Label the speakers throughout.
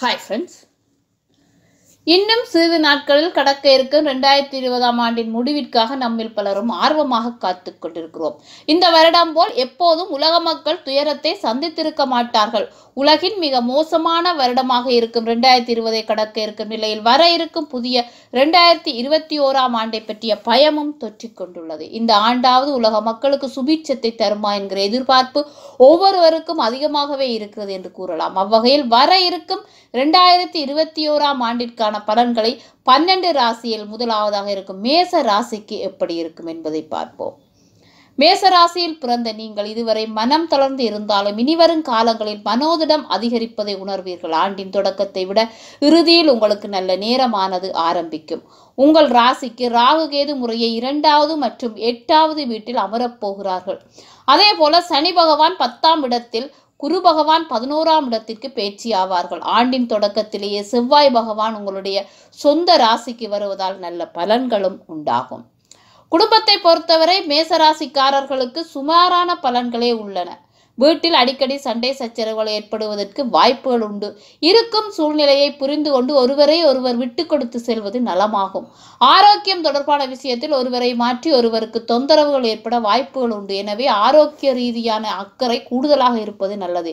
Speaker 1: Hi friends, இன்னும் சிறிது நாட்களில் கடக்க இருக்கும் ரெண்டாயிரத்தி இருபதாம் ஆண்டின் முடிவிற்காக நம்மில் பலரும் ஆர்வமாக காத்து கொண்டிருக்கிறோம் இந்த வருடம் போல் எப்போதும் உலக மக்கள் துயரத்தை சந்தித்திருக்க மாட்டார்கள் உலகின் மிக மோசமான வருடமாக இருக்கும் ரெண்டாயிரத்தி இருபதை கடக்க இருக்கும் நிலையில் வர இருக்கும் புதிய ரெண்டாயிரத்தி இருபத்தி ஓராம் ஆண்டை பற்றிய பயமும் தொற்றிக் கொண்டுள்ளது இந்த ஆண்டாவது உலக மக்களுக்கு சுபீட்சத்தை தருமா என்கிற எதிர்பார்ப்பு ஒவ்வொருவருக்கும் அதிகமாகவே இருக்கிறது என்று கூறலாம் அவ்வகையில் வர இருக்கும் ரெண்டாயிரத்தி இருபத்தி ஓராம் ஆண்டிற்கான இதற்கான பலன்களை பன்னெண்டு ராசியில் முதலாவதாக இருக்கும் மேச ராசிக்கு எப்படி இருக்கும் என்பதை பார்ப்போம் மேச ராசியில் பிறந்த நீங்கள் இதுவரை மனம் தளர்ந்து இருந்தாலும் இனிவரும் காலங்களில் மனோதிடம் அதிகரிப்பதை உணர்வீர்கள் ஆண்டின் தொடக்கத்தை விட இறுதியில் உங்களுக்கு நல்ல நேரமானது ஆரம்பிக்கும் உங்கள் ராசிக்கு ராகுகேது முறையை இரண்டாவது மற்றும் எட்டாவது வீட்டில் அமரப்போகிறார்கள் அதே போல சனி பகவான் பத்தாம் இடத்தில் குரு பகவான் பதினோராம் இடத்திற்கு பேச்சு ஆவார்கள் ஆண்டின் தொடக்கத்திலேயே செவ்வாய் பகவான் உங்களுடைய சொந்த ராசிக்கு வருவதால் நல்ல பலன்களும் உண்டாகும் குடும்பத்தை பொறுத்தவரை மேசராசிக்காரர்களுக்கு சுமாரான பலன்களே உள்ளன வீட்டில் அடிக்கடி சண்டை சச்சரவுகள் ஏற்படுவதற்கு வாய்ப்புகள் உண்டு இருக்கும் சூழ்நிலையை புரிந்து கொண்டு ஒருவரை ஒருவர் விட்டு கொடுத்து செல்வது நலமாகும் ஆரோக்கியம் தொடர்பான விஷயத்தில் ஒருவரை மாற்றி ஒருவருக்கு தொந்தரவுகள் ஏற்பட வாய்ப்புகள் உண்டு எனவே ஆரோக்கிய ரீதியான அக்கறை கூடுதலாக இருப்பது நல்லது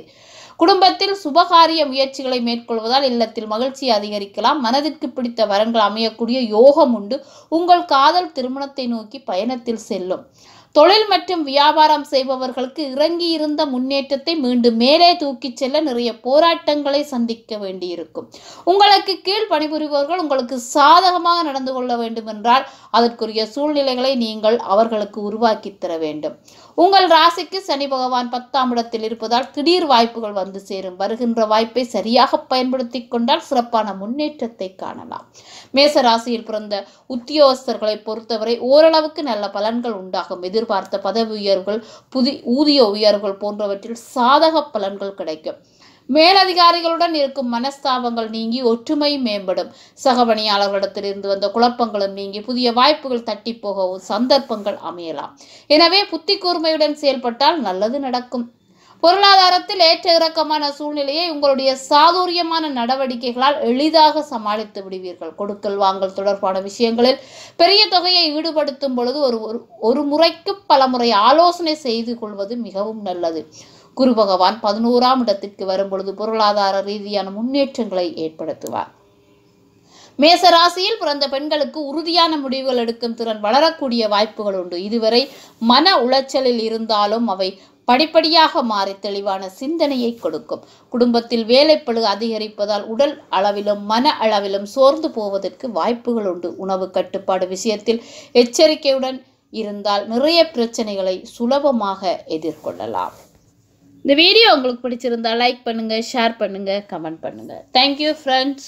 Speaker 1: குடும்பத்தில் சுபகாரிய முயற்சிகளை மேற்கொள்வதால் இல்லத்தில் மகிழ்ச்சி அதிகரிக்கலாம் மனதிற்கு பிடித்த வரங்கள் அமையக்கூடிய யோகம் உண்டு உங்கள் காதல் திருமணத்தை நோக்கி பயணத்தில் செல்லும் தொழில் மற்றும் வியாபாரம் செய்பவர்களுக்கு இறங்கியிருந்த முன்னேற்றத்தை மீண்டும் மேலே தூக்கிச் செல்ல நிறைய போராட்டங்களை சந்திக்க வேண்டியிருக்கும் உங்களுக்கு கீழ் பணிபுரிபவர்கள் உங்களுக்கு சாதகமாக நடந்து கொள்ள வேண்டும் என்றால் அதற்குரிய சூழ்நிலைகளை நீங்கள் அவர்களுக்கு உருவாக்கி தர வேண்டும் உங்கள் ராசிக்கு சனி பகவான் பத்தாம் இடத்தில் இருப்பதால் திடீர் வாய்ப்புகள் வந்து சேரும் வருகின்ற வாய்ப்பை சரியாக பயன்படுத்தி கொண்டால் சிறப்பான முன்னேற்றத்தை காணலாம் மேச ராசியில் பிறந்த உத்தியோகஸ்தர்களை பொறுத்தவரை ஓரளவுக்கு நல்ல பலன்கள் உண்டாகும் எதிர் எதிர்பார்த்த பதவி உயர்வுகள் புதி ஊதிய உயர்வுகள் போன்றவற்றில் சாதக பலன்கள் கிடைக்கும் மேலதிகாரிகளுடன் இருக்கும் மனஸ்தாபங்கள் நீங்கி ஒற்றுமை மேம்படும் சகபணியாளர்களிடத்தில் இருந்து வந்த குழப்பங்களும் நீங்கி புதிய வாய்ப்புகள் தட்டி போகவும் சந்தர்ப்பங்கள் அமையலாம் எனவே புத்தி கூர்மையுடன் செயல்பட்டால் நல்லது நடக்கும் பொருளாதாரத்தில் ஏற்ற இறக்கமான சூழ்நிலையை உங்களுடைய சாதுரியமான நடவடிக்கைகளால் எளிதாக சமாளித்து விடுவீர்கள் கொடுக்கல் வாங்கல் தொடர்பான விஷயங்களில் பெரிய தொகையை ஈடுபடுத்தும் பொழுது ஒரு ஒரு முறைக்கு பல முறை ஆலோசனை செய்து கொள்வது மிகவும் நல்லது குரு பகவான் பதினோராம் இடத்திற்கு வரும் பொழுது பொருளாதார ரீதியான முன்னேற்றங்களை ஏற்படுத்துவார் மேசராசியில் பிறந்த பெண்களுக்கு உறுதியான முடிவுகள் எடுக்கும் திறன் வளரக்கூடிய வாய்ப்புகள் உண்டு இதுவரை மன உளைச்சலில் இருந்தாலும் அவை படிப்படியாக மாறி தெளிவான சிந்தனையை கொடுக்கும் குடும்பத்தில் வேலைப்பழு அதிகரிப்பதால் உடல் அளவிலும் மன அளவிலும் சோர்ந்து போவதற்கு வாய்ப்புகள் உண்டு உணவு கட்டுப்பாடு விஷயத்தில் எச்சரிக்கையுடன் இருந்தால் நிறைய பிரச்சனைகளை சுலபமாக எதிர்கொள்ளலாம் இந்த வீடியோ உங்களுக்கு பிடிச்சிருந்தால் லைக் பண்ணுங்கள் ஷேர் பண்ணுங்கள் கமெண்ட் பண்ணுங்கள் தேங்க்யூ ஃப்ரெண்ட்ஸ்